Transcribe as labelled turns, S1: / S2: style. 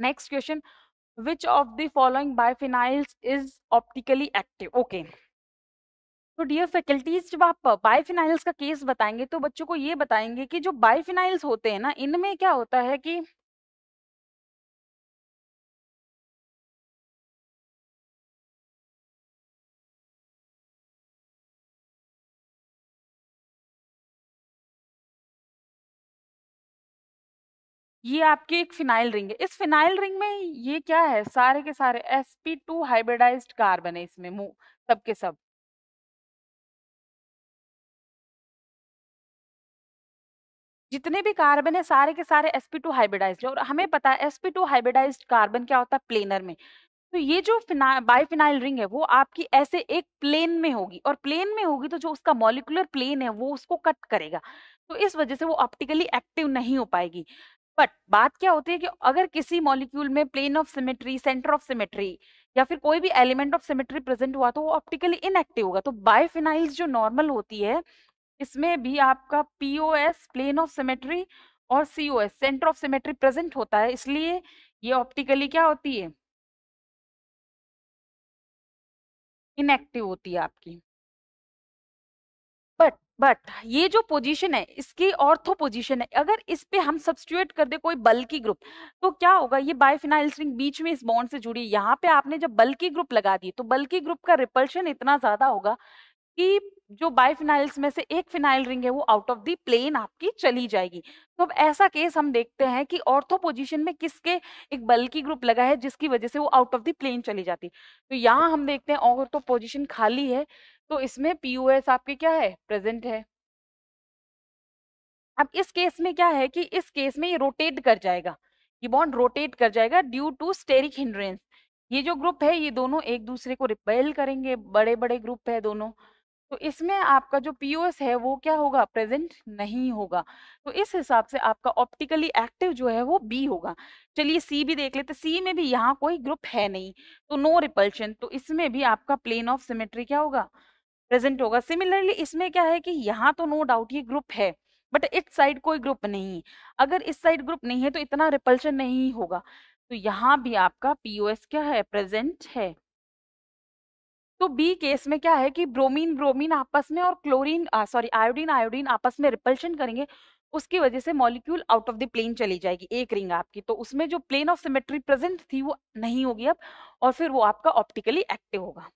S1: next question which of the following biphenyls is optically active okay तो dear faculties जब आप बायफिनाइल्स का case बताएंगे तो बच्चों
S2: को ये बताएंगे कि जो बायोफिनाइल्स होते हैं ना इनमें क्या होता है कि ये आपकी एक फिनाइल रिंग है इस फिनाइल रिंग में ये क्या है सारे के सारे sp2 हाइब्रिडाइज्ड कार्बन है इसमें मुंह सब के सब जितने भी कार्बन है सारे के सारे sp2 हाइब्रिडाइज्ड है और हमें पता है sp2
S1: हाइब्रिडाइज्ड कार्बन क्या होता है प्लेनर में तो ये जो बायफिनाइल रिंग है वो आपकी ऐसे एक प्लेन में होगी और प्लेन में होगी तो जो उसका मॉलिकुलर प्लेन है वो उसको कट करेगा तो इस वजह से वो ऑप्टिकली एक्टिव नहीं हो पाएगी बट बात क्या होती है कि अगर किसी मॉलिक्यूल में plane of symmetry centre of symmetry या फिर कोई भी एलिमेंट ऑफ सिमेट्री प्रेजेंट हुआ तो वो ऑप्टिकली इनएक्टिव होगा तो बायोफिनाइल्स जो नॉर्मल होती है इसमें भी आपका पीओएस प्लेन ऑफ सिमेट्री और COS centre of symmetry present होता है इसलिए
S2: ये ऑप्टिकली क्या होती है इनएक्टिव होती है आपकी बट ये जो पोजीशन है
S1: इसकी ऑर्थो पोजीशन है अगर इस पे हम सब्सटीट्यूट कर दे कोई बल्कि ग्रुप तो क्या होगा ये बायफिनाइल स्ट्रिंग बीच में इस बॉन्ड से जुड़ी यहाँ पे आपने जब बल्कि ग्रुप लगा दी तो बल्कि ग्रुप का रिपल्शन इतना ज्यादा होगा कि जो बायफिनाइल्स में से एक फिनाइल रिंग है वो आउट ऑफ दी प्लेन आपकी चली जाएगी तो अब ऐसा केस हम देखते हैं कि ऑर्थो पोजीशन में किसके एक बल्कि ग्रुप लगा है जिसकी वजह से वो आउट ऑफ दी प्लेन चली जाती तो यहाँ हम देखते हैं ऑर्थो पोजीशन खाली है तो इसमें पी आपके क्या है प्रेजेंट है अब इस केस में क्या है कि इस केस में ये रोटेट कर जाएगा ये बॉन्ड रोटेट कर जाएगा ड्यू टू स्टेरिक हिंड्रेंस ये जो ग्रुप है ये दोनों एक दूसरे को रिपेल करेंगे बड़े बड़े ग्रुप है दोनों तो इसमें आपका जो पीओएस है वो क्या होगा प्रेजेंट नहीं होगा तो इस हिसाब से आपका ऑप्टिकली एक्टिव जो है वो बी होगा चलिए सी भी देख लेते सी में भी यहाँ कोई ग्रुप है नहीं तो नो रिपल्शन तो इसमें भी आपका प्लेन ऑफ सिमेट्री क्या होगा प्रेजेंट होगा सिमिलरली इसमें क्या है कि यहाँ तो नो डाउट ये ग्रुप है बट इस साइड कोई ग्रुप नहीं है अगर इस साइड ग्रुप नहीं है तो इतना रिपल्शन नहीं होगा तो यहाँ भी आपका पीओएस क्या है प्रेजेंट है तो बी केस में क्या है कि ब्रोमीन ब्रोमीन आपस में और क्लोरीन सॉरी आयोडीन आयोडीन आपस में रिपल्शन करेंगे उसकी वजह से molecule out of the plane चली जाएगी एक रिंग आपकी तो उसमें जो प्लेन ऑफ सिमेट्री प्रेजेंट थी वो नहीं होगी अब और फिर वो आपका ऑप्टिकली एक्टिव होगा